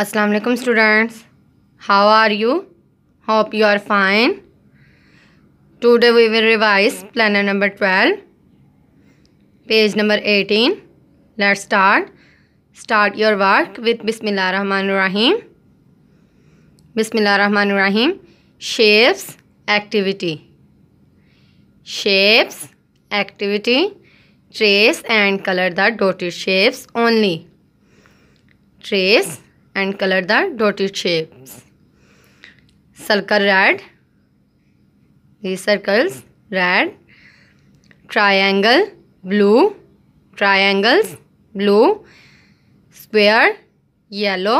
अस्सलाम वालेकुम students how are you hope you are fine today we will revise planner number twelve page number eighteen let start start your work बिस्मिल्लाह बिसमीम रहीम shapes activity shapes activity trace and colour the dotted shapes only trace and color the dotted shapes circle red these circles red triangle blue triangles blue square yellow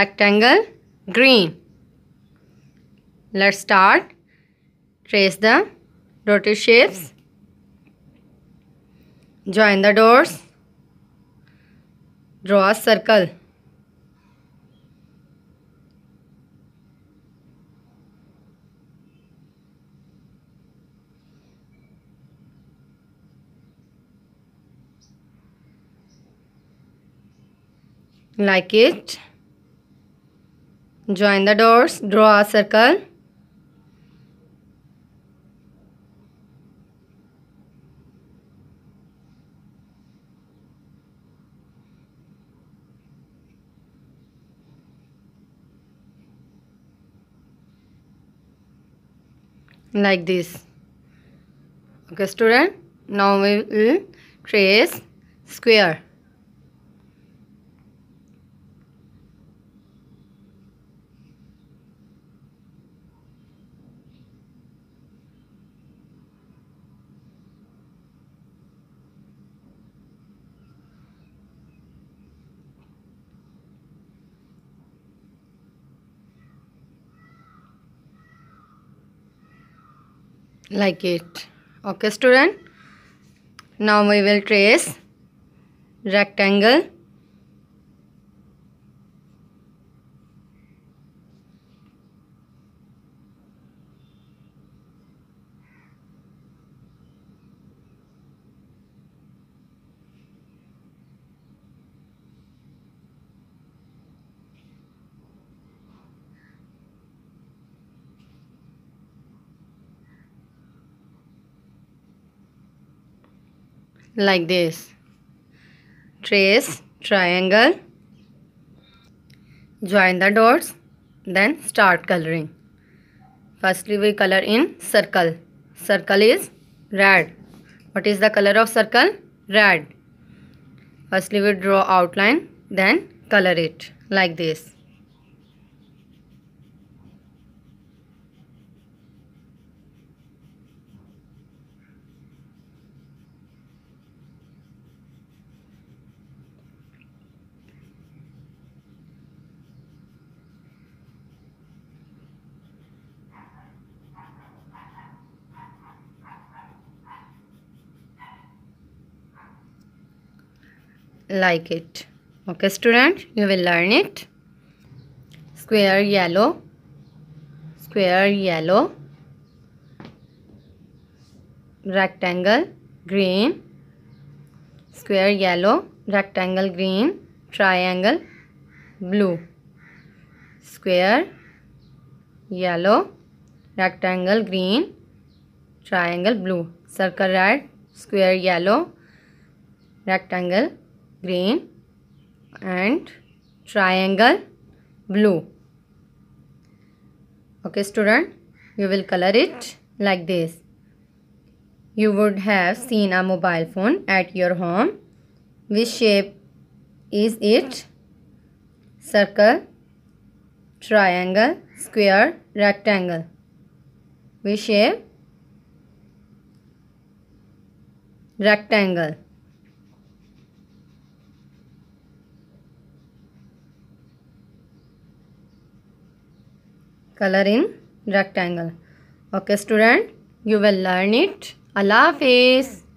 rectangle green let's start trace the dotted shapes join the dots draw a circle like it join the dots draw a circle like this okay student now we will trace square like it okay student now we will trace rectangle like this. Trace triangle, join the dots, then start coloring. Firstly, we color in circle. Circle is red. What is the color of circle? Red. Firstly, we draw outline, then color it like this. like it okay student you will learn it square yellow square yellow rectangle green square yellow rectangle green triangle blue square yellow rectangle green triangle blue circle red square yellow rectangle green and triangle blue okay student you will color it like this you would have seen a mobile phone at your home which shape is it circle triangle square rectangle which shape rectangle color in rectangle okay student you will learn it allah face